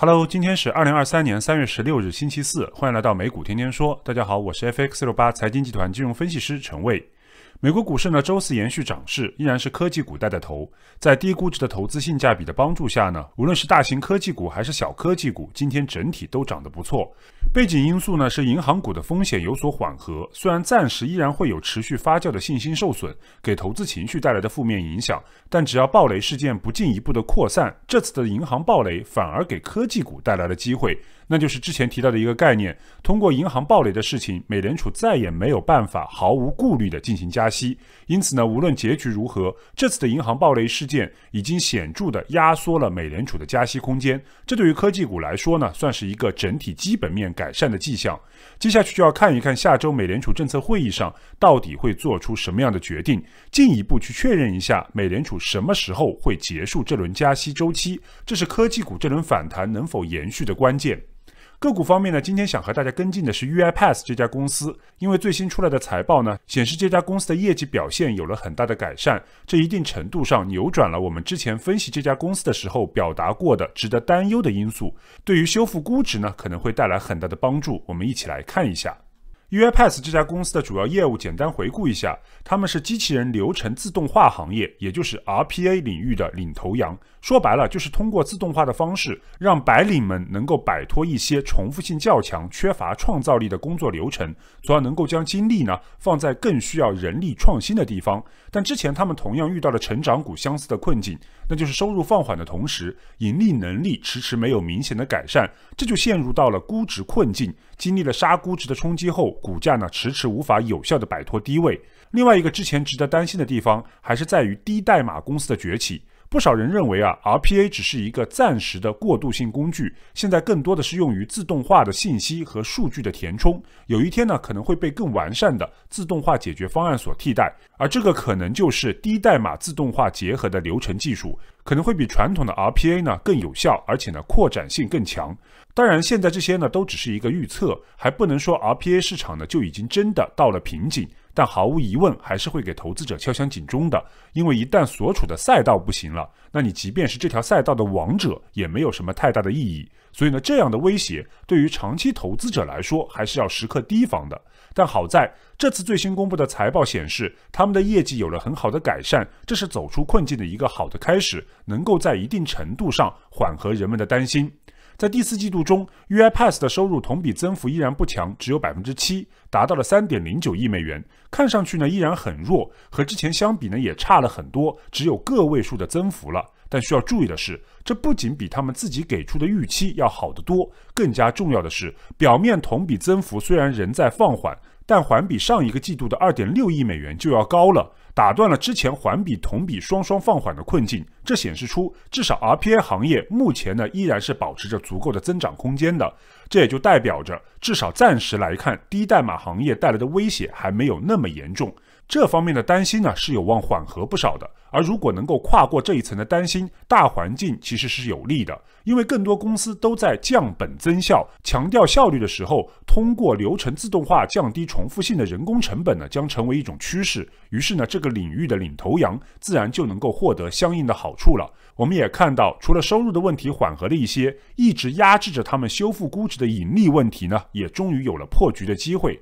Hello，今天是二零二三年三月十六日星期四，欢迎来到美股天天说。大家好，我是 FX 六八财经集团金融分析师陈卫。美国股市呢，周四延续涨势，依然是科技股带的头。在低估值的投资性价比的帮助下呢，无论是大型科技股还是小科技股，今天整体都涨得不错。背景因素呢是银行股的风险有所缓和，虽然暂时依然会有持续发酵的信心受损，给投资情绪带来的负面影响，但只要暴雷事件不进一步的扩散，这次的银行暴雷反而给科技股带来了机会，那就是之前提到的一个概念，通过银行暴雷的事情，美联储再也没有办法毫无顾虑地进行加。加息，因此呢，无论结局如何，这次的银行暴雷事件已经显著的压缩了美联储的加息空间。这对于科技股来说呢，算是一个整体基本面改善的迹象。接下去就要看一看下周美联储政策会议上到底会做出什么样的决定，进一步去确认一下美联储什么时候会结束这轮加息周期。这是科技股这轮反弹能否延续的关键。个股方面呢，今天想和大家跟进的是 UiPath 这家公司，因为最新出来的财报呢，显示这家公司的业绩表现有了很大的改善，这一定程度上扭转了我们之前分析这家公司的时候表达过的值得担忧的因素，对于修复估值呢，可能会带来很大的帮助，我们一起来看一下。UiPath 这家公司的主要业务，简单回顾一下，他们是机器人流程自动化行业，也就是 RPA 领域的领头羊。说白了，就是通过自动化的方式，让白领们能够摆脱一些重复性较强、缺乏创造力的工作流程，从而能够将精力呢放在更需要人力创新的地方。但之前他们同样遇到了成长股相似的困境，那就是收入放缓的同时，盈利能力迟迟没有明显的改善，这就陷入到了估值困境。经历了杀估值的冲击后，股价呢迟迟无法有效的摆脱低位。另外一个之前值得担心的地方，还是在于低代码公司的崛起。不少人认为啊，RPA 只是一个暂时的过渡性工具，现在更多的是用于自动化的信息和数据的填充。有一天呢，可能会被更完善的自动化解决方案所替代。而这个可能就是低代码自动化结合的流程技术，可能会比传统的 RPA 呢更有效，而且呢扩展性更强。当然，现在这些呢都只是一个预测，还不能说 RPA 市场呢就已经真的到了瓶颈。但毫无疑问，还是会给投资者敲响警钟的，因为一旦所处的赛道不行了，那你即便是这条赛道的王者，也没有什么太大的意义。所以呢，这样的威胁对于长期投资者来说，还是要时刻提防的。但好在，这次最新公布的财报显示，他们的业绩有了很好的改善，这是走出困境的一个好的开始，能够在一定程度上缓和人们的担心。在第四季度中，UIPath 的收入同比增幅依然不强，只有百分之七，达到了三点零九亿美元，看上去呢依然很弱，和之前相比呢也差了很多，只有个位数的增幅了。但需要注意的是，这不仅比他们自己给出的预期要好得多，更加重要的是，表面同比增幅虽然仍在放缓。但环比上一个季度的二点六亿美元就要高了，打断了之前环比同比双双放缓的困境。这显示出，至少 RPA 行业目前呢依然是保持着足够的增长空间的。这也就代表着，至少暂时来看，低代码行业带来的威胁还没有那么严重。这方面的担心呢，是有望缓和不少的。而如果能够跨过这一层的担心，大环境其实是有利的，因为更多公司都在降本增效、强调效率的时候，通过流程自动化降低重复性的人工成本呢，将成为一种趋势。于是呢，这个领域的领头羊自然就能够获得相应的好处了。我们也看到，除了收入的问题缓和了一些，一直压制着他们修复估值的盈利问题呢，也终于有了破局的机会。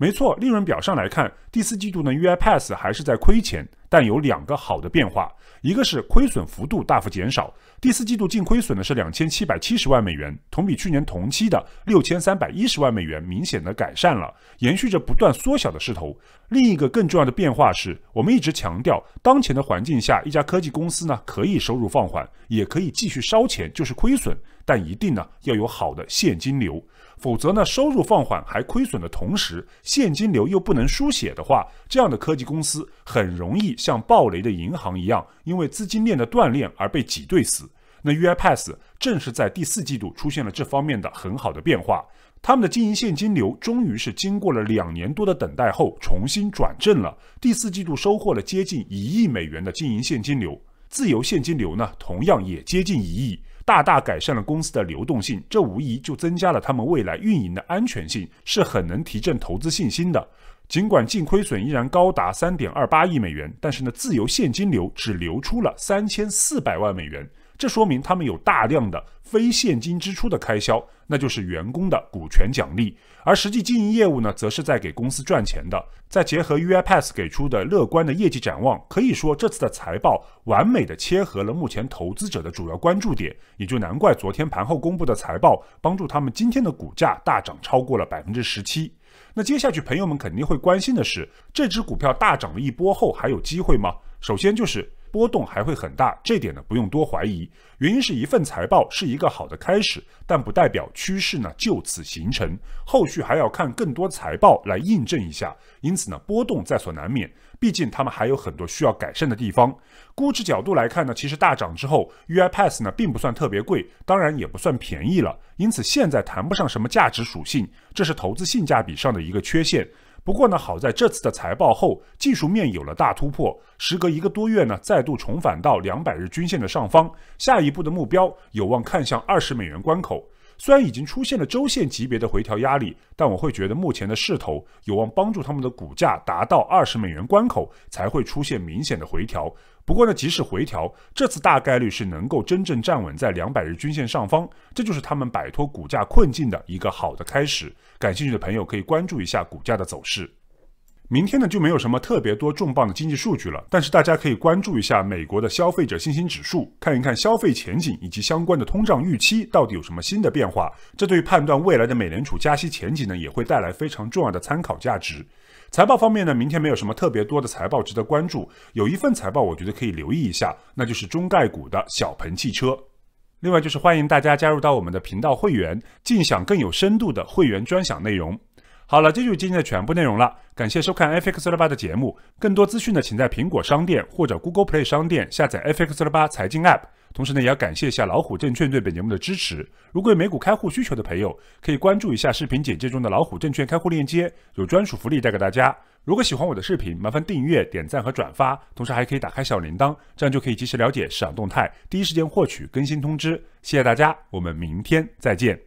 没错，利润表上来看，第四季度呢，UI p a s 还是在亏钱，但有两个好的变化，一个是亏损幅度大幅减少，第四季度净亏损呢是两千七百七十万美元，同比去年同期的六千三百一十万美元，明显的改善了，延续着不断缩小的势头。另一个更重要的变化是，我们一直强调，当前的环境下，一家科技公司呢，可以收入放缓，也可以继续烧钱，就是亏损，但一定呢要有好的现金流。否则呢，收入放缓还亏损的同时，现金流又不能书写的话，这样的科技公司很容易像暴雷的银行一样，因为资金链的断裂而被挤兑死。那 UIPath 正是在第四季度出现了这方面的很好的变化，他们的经营现金流终于是经过了两年多的等待后重新转正了，第四季度收获了接近一亿美元的经营现金流，自由现金流呢，同样也接近一亿。大大改善了公司的流动性，这无疑就增加了他们未来运营的安全性，是很能提振投资信心的。尽管净亏损依然高达三点二八亿美元，但是呢，自由现金流只流出了三千四百万美元。这说明他们有大量的非现金支出的开销，那就是员工的股权奖励，而实际经营业务呢，则是在给公司赚钱的。再结合 UiPath 给出的乐观的业绩展望，可以说这次的财报完美的切合了目前投资者的主要关注点，也就难怪昨天盘后公布的财报帮助他们今天的股价大涨超过了百分之十七。那接下去朋友们肯定会关心的是，这只股票大涨了一波后还有机会吗？首先就是。波动还会很大，这点呢不用多怀疑。原因是一份财报是一个好的开始，但不代表趋势呢就此形成，后续还要看更多财报来印证一下。因此呢，波动在所难免，毕竟他们还有很多需要改善的地方。估值角度来看呢，其实大涨之后，UI p a t s 呢并不算特别贵，当然也不算便宜了。因此现在谈不上什么价值属性，这是投资性价比上的一个缺陷。不过呢，好在这次的财报后，技术面有了大突破，时隔一个多月呢，再度重返到两百日均线的上方，下一步的目标有望看向二十美元关口。虽然已经出现了周线级别的回调压力，但我会觉得目前的势头有望帮助他们的股价达到二十美元关口才会出现明显的回调。不过呢，即使回调，这次大概率是能够真正站稳在两百日均线上方，这就是他们摆脱股价困境的一个好的开始。感兴趣的朋友可以关注一下股价的走势。明天呢，就没有什么特别多重磅的经济数据了。但是大家可以关注一下美国的消费者信心指数，看一看消费前景以及相关的通胀预期到底有什么新的变化。这对于判断未来的美联储加息前景呢，也会带来非常重要的参考价值。财报方面呢，明天没有什么特别多的财报值得关注。有一份财报我觉得可以留意一下，那就是中概股的小鹏汽车。另外就是欢迎大家加入到我们的频道会员，尽享更有深度的会员专享内容。好了，这就是今天的全部内容了。感谢收看 FX 六八的节目，更多资讯呢，请在苹果商店或者 Google Play 商店下载 FX 六八财经 App。同时呢，也要感谢一下老虎证券对本节目的支持。如果有美股开户需求的朋友，可以关注一下视频简介中的老虎证券开户链接，有专属福利带给大家。如果喜欢我的视频，麻烦订阅、点赞和转发，同时还可以打开小铃铛，这样就可以及时了解市场动态，第一时间获取更新通知。谢谢大家，我们明天再见。